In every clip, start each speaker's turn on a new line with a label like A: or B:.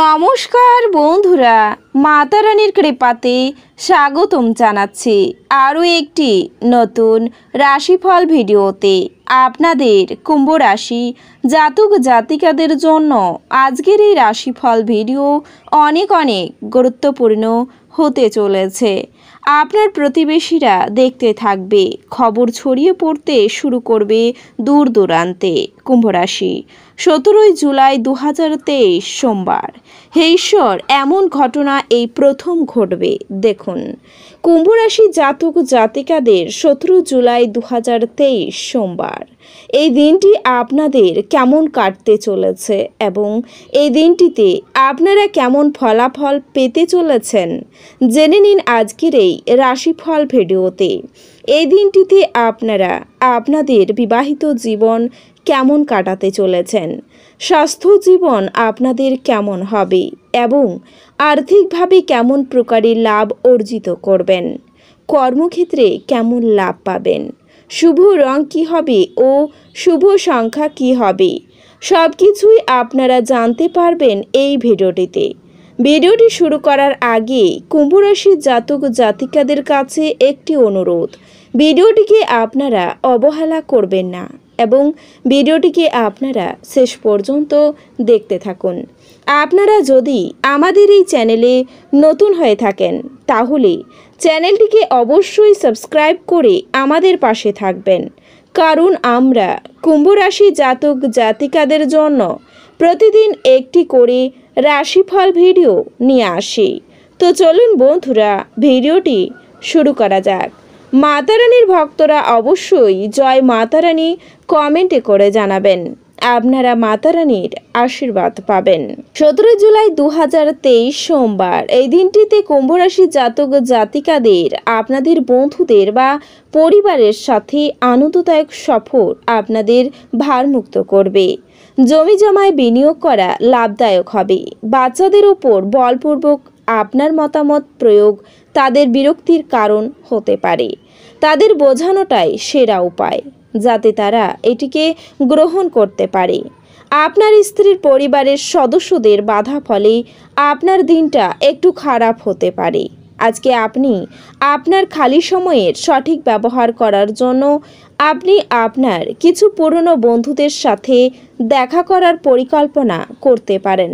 A: নমস্কার বন্ধুরা মাতা রানীর কৃপাতে স্বাগতম জানাচ্ছি আরও একটি নতুন রাশিফল ভিডিওতে আপনাদের কুম্ভ রাশি জাতক জাতিকাদের জন্য আজকের এই রাশিফল ভিডিও অনেক অনেক গুরুত্বপূর্ণ হতে চলেছে আপনার প্রতিবেশীরা দেখতে থাকবে খবর ছড়িয়ে পড়তে শুরু করবে দূর দূরান্তে কুম্ভরাশি সতেরোই জুলাই দু সোমবার হে ঈশ্বর এমন ঘটনা এই প্রথম ঘটবে দেখুন কুম্ভরাশি জাতক জাতিকাদের সতেরো জুলাই দু সোমবার এই দিনটি আপনাদের কেমন কাটতে চলেছে এবং এই দিনটিতে আপনারা কেমন ফলাফল পেতে চলেছেন জেনে নিন আজকের এই রাশিফল ভিডিওতে এই দিনটিতে আপনারা আপনাদের বিবাহিত জীবন কেমন কাটাতে চলেছেন স্বাস্থ্য জীবন আপনাদের কেমন হবে এবং আর্থিকভাবে কেমন প্রকারে লাভ অর্জিত করবেন কর্মক্ষেত্রে কেমন লাভ পাবেন শুভ রং কি হবে ও শুভ সংখ্যা কি হবে সব কিছুই আপনারা জানতে পারবেন এই ভিডিওটিতে ভিডিওটি শুরু করার আগে কুম্ভরাশির জাতক জাতিকাদের কাছে একটি অনুরোধ ভিডিওটিকে আপনারা অবহেলা করবেন না এবং ভিডিওটিকে আপনারা শেষ পর্যন্ত দেখতে থাকুন আপনারা যদি আমাদের এই চ্যানেলে নতুন হয়ে থাকেন তাহলে চ্যানেলটিকে অবশ্যই সাবস্ক্রাইব করে আমাদের পাশে থাকবেন কারণ আমরা কুম্ভরাশি জাতক জাতিকাদের জন্য প্রতিদিন একটি করে রাশিফল ভিডিও নিয়ে আসি তো চলুন বন্ধুরা ভিডিওটি শুরু করা যাক মাতারানির ভক্তরা অবশ্যই জয় মাতারানি কমেন্টে করে জানাবেন আপনারা মাতারানির আশীর্বাদ পাবেন সতেরো জুলাই দু সোমবার এই দিনটিতে কুম্ভরাশি জাতক জাতিকাদের আপনাদের বন্ধুদের বা পরিবারের সাথে আনন্দদায়ক সফর আপনাদের ভারমুক্ত করবে জমি জমায় বিনিয়োগ করা লাভদায়ক হবে বাচ্চাদের উপর বলপূর্বক আপনার মতামত প্রয়োগ তাদের বিরক্তির কারণ হতে পারে তাদের বোঝানোটাই সেরা উপায় যাতে তারা এটিকে গ্রহণ করতে পারে আপনার স্ত্রীর পরিবারের সদস্যদের বাধা ফলে আপনার দিনটা একটু খারাপ হতে পারে আজকে আপনি আপনার খালি সময়ের সঠিক ব্যবহার করার জন্য আপনি আপনার কিছু পুরনো বন্ধুদের সাথে দেখা করার পরিকল্পনা করতে পারেন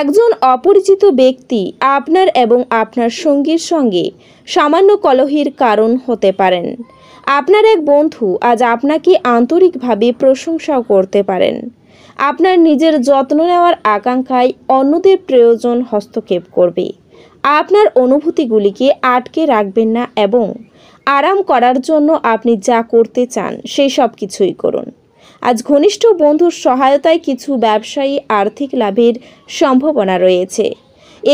A: একজন অপরিচিত ব্যক্তি আপনার এবং আপনার সঙ্গীর সঙ্গে সামান্য কলহের কারণ হতে পারেন আপনার এক বন্ধু আজ আপনাকে আন্তরিকভাবে প্রশংসাও করতে পারেন আপনার নিজের যত্ন নেওয়ার আকাঙ্ক্ষায় অন্যদের প্রয়োজন হস্তক্ষেপ করবে আপনার অনুভূতিগুলিকে আটকে রাখবেন না এবং আরাম করার জন্য আপনি যা করতে চান সেই সব কিছুই করুন আজ ঘনিষ্ঠ বন্ধুর সহায়তায় কিছু ব্যবসায়ী আর্থিক লাভের সম্ভাবনা রয়েছে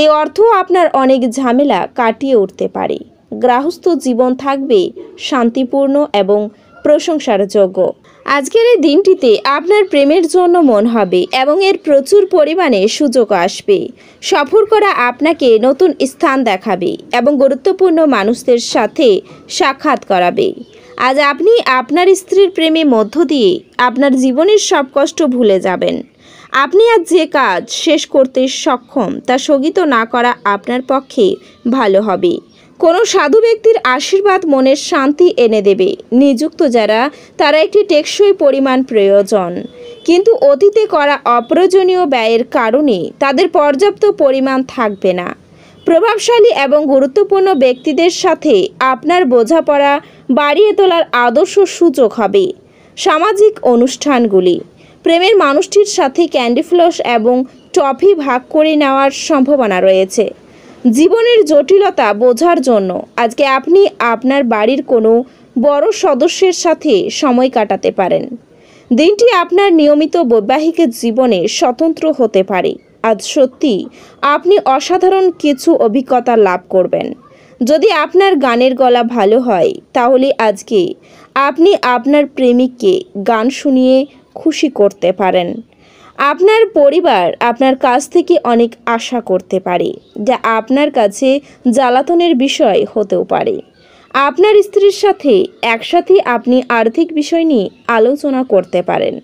A: এই অর্থ আপনার অনেক ঝামেলা কাটিয়ে উঠতে পারে গ্রাহস্থ জীবন থাকবে শান্তিপূর্ণ এবং প্রশংসার যোগ্য আজকের এই দিনটিতে আপনার প্রেমের জন্য মন হবে এবং এর প্রচুর পরিমাণে সুযোগ আসবে সফর করা আপনাকে নতুন স্থান দেখাবে এবং গুরুত্বপূর্ণ মানুষদের সাথে সাক্ষাৎ করাবে আজ আপনি আপনার স্ত্রীর প্রেমে মধ্য দিয়ে আপনার জীবনের সব কষ্ট ভুলে যাবেন আপনি আজ যে কাজ শেষ করতে সক্ষম তা স্থগিত না করা আপনার পক্ষে ভালো হবে কোনো সাধু ব্যক্তির আশীর্বাদ মনের শান্তি এনে দেবে নিযুক্ত যারা তারা একটি টেকসই পরিমাণ প্রয়োজন কিন্তু অতীতে করা অপ্রয়োজনীয় ব্যয়ের কারণে তাদের পর্যাপ্ত পরিমাণ থাকবে না প্রভাবশালী এবং গুরুত্বপূর্ণ ব্যক্তিদের সাথে আপনার বোঝাপড়া বাড়িয়ে তোলার আদর্শ সূচক হবে সামাজিক অনুষ্ঠানগুলি প্রেমের মানুষটির সাথে ক্যান্ডি এবং টফি ভাগ করে নেওয়ার সম্ভাবনা রয়েছে জীবনের জটিলতা বোঝার জন্য আজকে আপনি আপনার বাড়ির কোনো বড় সদস্যের সাথে সময় কাটাতে পারেন দিনটি আপনার নিয়মিত বৈবাহিক জীবনে স্বতন্ত্র হতে পারে আজ সত্যি আপনি অসাধারণ কিছু অভিজ্ঞতা লাভ করবেন যদি আপনার গানের গলা ভালো হয় তাহলে আজকে আপনি আপনার প্রেমিককে গান শুনিয়ে খুশি করতে পারেন আপনার পরিবার আপনার কাছ থেকে অনেক আশা করতে পারে যা আপনার কাছে জ্বালাতনের বিষয় হতেও পারে আপনার স্ত্রীর সাথে একসাথে আপনি আর্থিক বিষয় নিয়ে আলোচনা করতে পারেন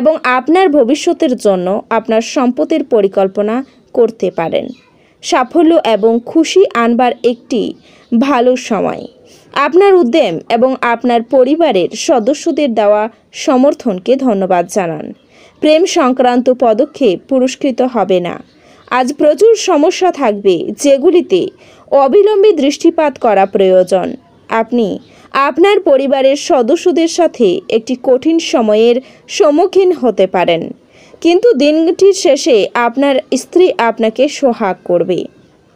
A: এবং আপনার ভবিষ্যতের জন্য আপনার সম্পদের পরিকল্পনা করতে পারেন সাফল্য এবং খুশি আনবার একটি ভালো সময় আপনার উদ্যম এবং আপনার পরিবারের সদস্যদের দেওয়া সমর্থনকে ধন্যবাদ জানান প্রেম সংক্রান্ত পদক্ষেপ পুরস্কৃত হবে না আজ প্রচুর সমস্যা থাকবে যেগুলিতে অবিলম্বে দৃষ্টিপাত করা প্রয়োজন আপনি আপনার পরিবারের সদস্যদের সাথে একটি কঠিন সময়ের সম্মুখীন হতে পারেন কিন্তু দিনটির শেষে আপনার স্ত্রী আপনাকে সোহাগ করবে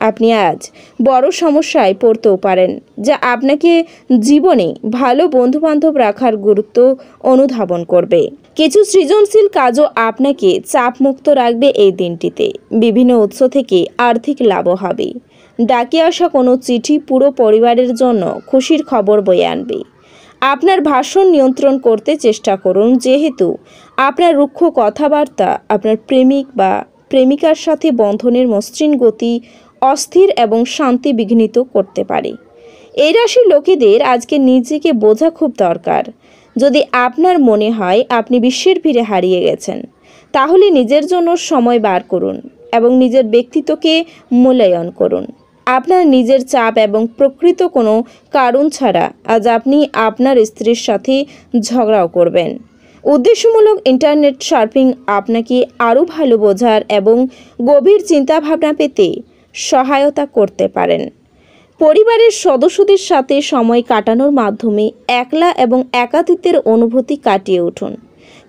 A: আপনি আজ বড় সমস্যায় পড়তেও পারেন যা আপনাকে জীবনে ভালো বন্ধুবান্ধব রাখার গুরুত্ব অনুধাবন করবে কিছু সৃজনশীল কাজও আপনাকে চাপমুক্ত রাখবে এই দিনটিতে বিভিন্ন উৎস থেকে আর্থিক লাভও হবে ডাকে আসা কোনো চিঠি পুরো পরিবারের জন্য খুশির খবর বয়ে আনবে আপনার ভাষণ নিয়ন্ত্রণ করতে চেষ্টা করুন যেহেতু আপনার রুক্ষ কথাবার্তা আপনার প্রেমিক বা প্রেমিকার সাথে বন্ধনের মসৃণ গতি অস্থির এবং শান্তি বিঘ্নিত করতে পারে এই রাশির লোকেদের আজকে নিজেকে বোঝা খুব দরকার যদি আপনার মনে হয় আপনি বিশ্বের ভিড়ে হারিয়ে গেছেন তাহলে নিজের জন্য সময় বার করুন এবং নিজের ব্যক্তিত্বকে মূল্যায়ন করুন আপনার নিজের চাপ এবং প্রকৃত কোনো কারণ ছাড়া আজ আপনি আপনার স্ত্রীর সাথে ঝগড়াও করবেন উদ্দেশ্যমূলক ইন্টারনেট সার্ফিং আপনাকে আরও ভালো বোঝার এবং গভীর চিন্তাভাবনা পেতে সহায়তা করতে পারেন পরিবারের সদস্যদের সাথে সময় কাটানোর মাধ্যমে একলা এবং একাতিত্বের অনুভূতি কাটিয়ে উঠুন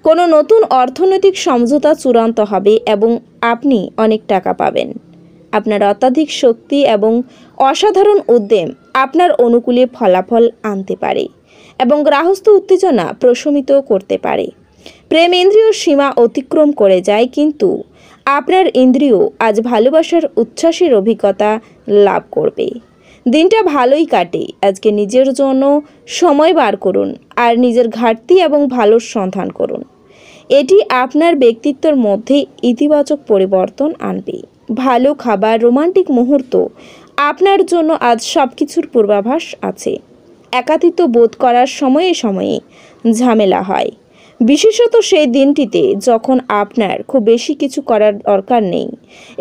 A: কোনো নতুন অর্থনৈতিক সমঝোতা চূড়ান্ত হবে এবং আপনি অনেক টাকা পাবেন আপনার অত্যাধিক শক্তি এবং অসাধারণ উদ্যম আপনার অনুকূলে ফলাফল আনতে পারে এবং গ্রাহস্থ উত্তেজনা প্রশমিত করতে পারে প্রেম ইন্দ্রিয় সীমা অতিক্রম করে যায় কিন্তু আপনার ইন্দ্রিয় আজ ভালোবাসার উচ্ছ্বাসের অভিজ্ঞতা লাভ করবে দিনটা ভালোই কাটে আজকে নিজের জন্য সময় বার করুন আর নিজের ঘাটতি এবং ভালোর সন্ধান করুন এটি আপনার ব্যক্তিত্বের মধ্যে ইতিবাচক পরিবর্তন আনবে ভালো খাবার রোমান্টিক মুহূর্ত আপনার জন্য আজ সব কিছুর পূর্বাভাস আছে একাতিত্ব বোধ করার সময়ে সময়ে ঝামেলা হয় বিশেষত সেই দিনটিতে যখন আপনার খুব বেশি কিছু করার দরকার নেই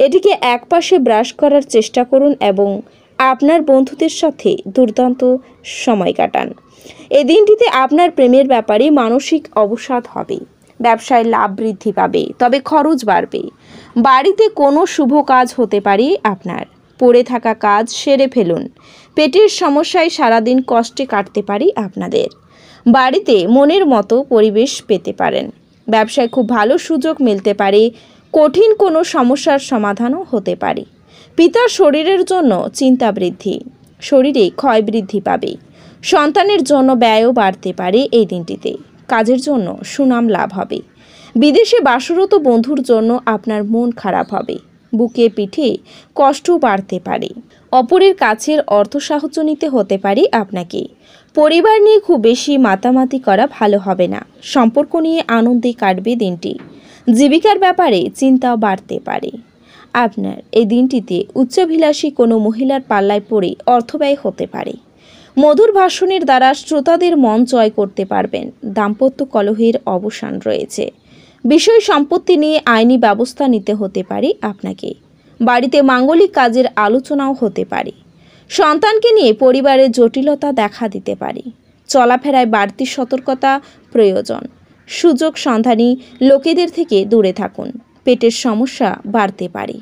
A: এটিকে একপাশে ব্রাশ করার চেষ্টা করুন এবং আপনার বন্ধুদের সাথে দুর্দান্ত সময় কাটান এই দিনটিতে আপনার প্রেমের ব্যাপারে মানসিক অবসাদ হবে ব্যবসায় লাভ বৃদ্ধি পাবে তবে খরচ বাড়বে বাড়িতে কোনো শুভ কাজ হতে পারে আপনার পড়ে থাকা কাজ সেরে ফেলুন পেটের সমস্যায় সারাদিন কষ্টে কাটতে পারি আপনাদের বাড়িতে মনের মতো পরিবেশ পেতে পারেন ব্যবসায় খুব ভালো সুযোগ মিলতে পারে কঠিন কোনো সমস্যার সমাধানও হতে পারে পিতার শরীরের জন্য চিন্তা বৃদ্ধি শরীরে ক্ষয় বৃদ্ধি পাবে সন্তানের জন্য ব্যয়ও বাড়তে পারে এই দিনটিতে কাজের জন্য সুনাম লাভ হবে বিদেশে বাসরত বন্ধুর জন্য আপনার মন খারাপ হবে বুকে পিঠে কষ্ট বাড়তে পারে অপরের কাছের অর্থ সাহায্য নিতে হতে পারে আপনাকে পরিবার নিয়ে খুব বেশি মাতামাতি করা ভালো হবে না সম্পর্ক নিয়ে আনন্দে কাটবে দিনটি জীবিকার ব্যাপারে চিন্তাও বাড়তে পারে আপনার এই দিনটিতে উচ্চাভিলাষী কোনো মহিলার পাল্লায় পড়ে অর্থ ব্যয় হতে পারে মধুর ভাষণের দ্বারা শ্রোতাদের মন জয় করতে পারবেন দাম্পত্য কলহের অবসান রয়েছে বিষয় সম্পত্তি নিয়ে আইনি ব্যবস্থা নিতে হতে পারে আপনাকে বাড়িতে মাঙ্গলিক কাজের আলোচনাও হতে পারে সন্তানকে নিয়ে পরিবারে জটিলতা দেখা দিতে পারে চলাফেরায় বাড়তি সতর্কতা প্রয়োজন সুযোগ সন্ধানী লোকেদের থেকে দূরে থাকুন পেটের সমস্যা বাড়তে পারে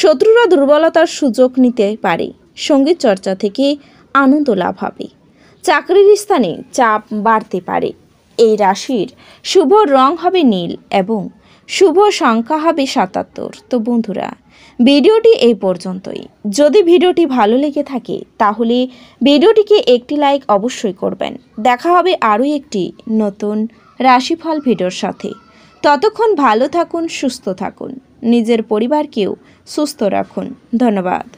A: শত্রুরা দুর্বলতার সুযোগ নিতে পারে সঙ্গীত চর্চা থেকে আনন্দ লাভ হবে চাকরির স্থানে চাপ বাড়তে পারে এই রাশির শুভ রং হবে নীল এবং শুভ সংখ্যা হবে সাতাত্তর তো বন্ধুরা ভিডিওটি এই পর্যন্তই যদি ভিডিওটি ভালো লেগে থাকে তাহলে ভিডিওটিকে একটি লাইক অবশ্যই করবেন দেখা হবে আরও একটি নতুন রাশিফল ভিডিওর সাথে ততক্ষণ ভালো থাকুন সুস্থ থাকুন নিজের পরিবারকেও সুস্থ রাখুন ধন্যবাদ